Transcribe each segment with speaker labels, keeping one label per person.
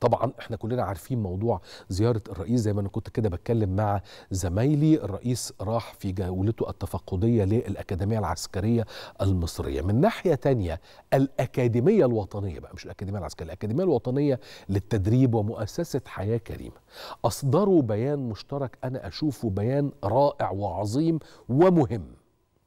Speaker 1: طبعا احنا كلنا عارفين موضوع زياره الرئيس زي ما انا كنت كده بتكلم مع زمايلي الرئيس راح في جولته التفقديه للاكاديميه العسكريه المصريه من ناحيه تانية الاكاديميه الوطنيه بقى مش الاكاديميه العسكريه الاكاديميه الوطنيه للتدريب ومؤسسه حياه كريمه اصدروا بيان مشترك انا اشوفه بيان رائع وعظيم ومهم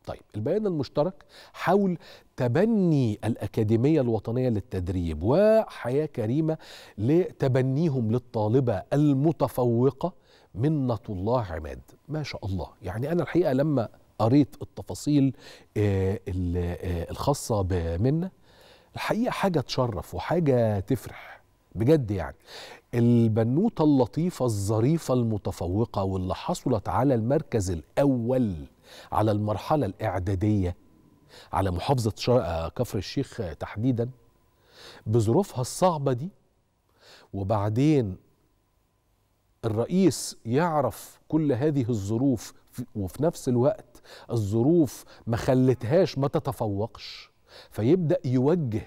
Speaker 1: طيب البيان المشترك حول تبني الأكاديمية الوطنية للتدريب وحياة كريمة لتبنيهم للطالبة المتفوقة منة الله عماد ما شاء الله يعني أنا الحقيقة لما قريت التفاصيل آه، آه، الخاصة بمنة الحقيقة حاجة تشرف وحاجة تفرح بجد يعني البنوتة اللطيفة الظريفة المتفوقة واللي حصلت على المركز الأول على المرحلة الإعدادية على محافظة آه، كفر الشيخ تحديدا بظروفها الصعبة دي وبعدين الرئيس يعرف كل هذه الظروف وفي نفس الوقت الظروف ما خلتهاش ما تتفوقش فيبدأ يوجه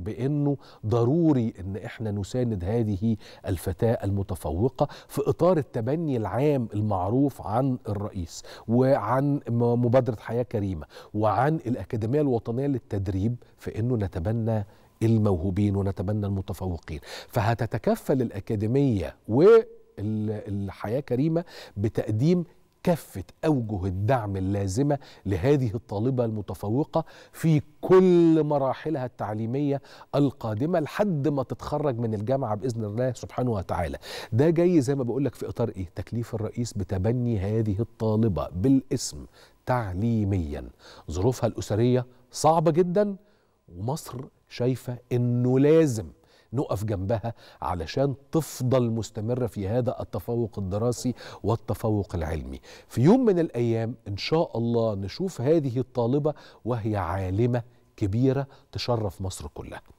Speaker 1: بانه ضروري ان احنا نساند هذه الفتاه المتفوقه في اطار التبني العام المعروف عن الرئيس وعن مبادره حياه كريمه وعن الاكاديميه الوطنيه للتدريب في انه نتبنى الموهوبين ونتبنى المتفوقين فهتتكفل الاكاديميه و الحياة كريمة بتقديم كافة أوجه الدعم اللازمة لهذه الطالبة المتفوقة في كل مراحلها التعليمية القادمة لحد ما تتخرج من الجامعة بإذن الله سبحانه وتعالى ده جاي زي ما بقولك في إطار إيه تكليف الرئيس بتبني هذه الطالبة بالاسم تعليميا ظروفها الأسرية صعبة جدا ومصر شايفة أنه لازم نقف جنبها علشان تفضل مستمرة في هذا التفوق الدراسي والتفوق العلمي في يوم من الأيام إن شاء الله نشوف هذه الطالبة وهي عالمة كبيرة تشرف مصر كلها